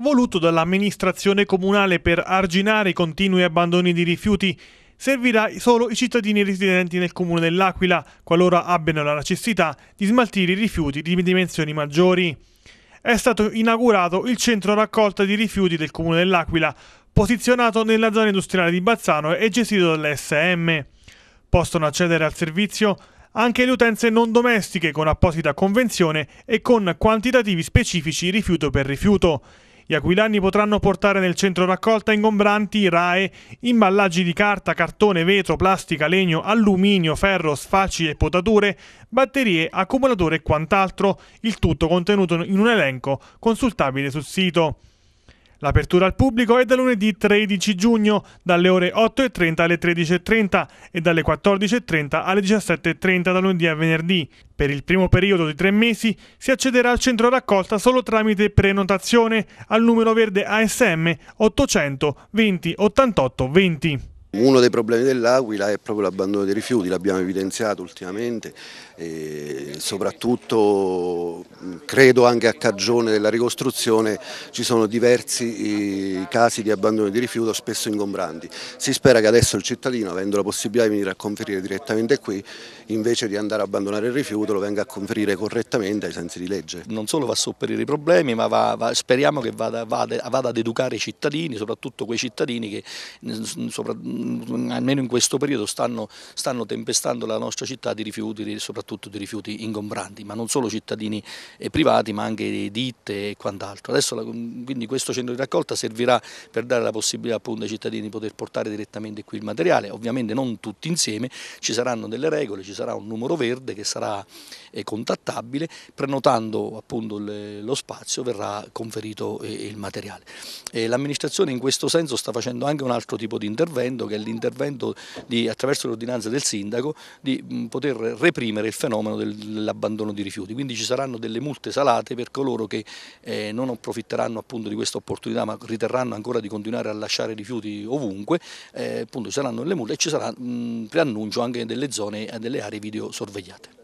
voluto dall'amministrazione comunale per arginare i continui abbandoni di rifiuti, servirà solo i cittadini residenti nel comune dell'Aquila, qualora abbiano la necessità di smaltire i rifiuti di dimensioni maggiori. È stato inaugurato il centro raccolta di rifiuti del comune dell'Aquila, posizionato nella zona industriale di Bazzano e gestito dall'SM. Possono accedere al servizio anche le utenze non domestiche con apposita convenzione e con quantitativi specifici rifiuto per rifiuto. Gli aquilani potranno portare nel centro raccolta ingombranti, rae, imballaggi di carta, cartone, vetro, plastica, legno, alluminio, ferro, sfacci e potature, batterie, accumulatore e quant'altro, il tutto contenuto in un elenco consultabile sul sito. L'apertura al pubblico è da lunedì 13 giugno dalle ore 8.30 alle 13.30 e dalle 14.30 alle 17.30 da lunedì a venerdì. Per il primo periodo di tre mesi si accederà al centro raccolta solo tramite prenotazione al numero verde ASM 800 20 88 20. Uno dei problemi dell'Aquila è proprio l'abbandono dei rifiuti, l'abbiamo evidenziato ultimamente, soprattutto credo anche a cagione della ricostruzione ci sono diversi eh, casi di abbandono di rifiuto spesso ingombranti. Si spera che adesso il cittadino, avendo la possibilità di venire a conferire direttamente qui, invece di andare a abbandonare il rifiuto lo venga a conferire correttamente ai sensi di legge. Non solo va a sopperire i problemi, ma va, va, speriamo che vada, vada, vada, ad educare i cittadini, soprattutto quei cittadini che... Sopra, almeno in questo periodo stanno, stanno tempestando la nostra città di rifiuti, soprattutto di rifiuti ingombranti, ma non solo cittadini eh, privati ma anche ditte e quant'altro. Adesso quindi questo centro di raccolta servirà per dare la possibilità appunto ai cittadini di poter portare direttamente qui il materiale, ovviamente non tutti insieme, ci saranno delle regole, ci sarà un numero verde che sarà eh, contattabile, prenotando appunto lo spazio verrà conferito eh, il materiale. L'amministrazione in questo senso sta facendo anche un altro tipo di intervento che è l'intervento attraverso l'ordinanza del sindaco di poter reprimere il fenomeno dell'abbandono di rifiuti, quindi ci saranno delle multe salate per coloro che eh, non approfitteranno appunto di questa opportunità ma riterranno ancora di continuare a lasciare rifiuti ovunque, eh, appunto ci saranno le multe e ci sarà mh, preannuncio anche delle zone e delle aree video sorvegliate.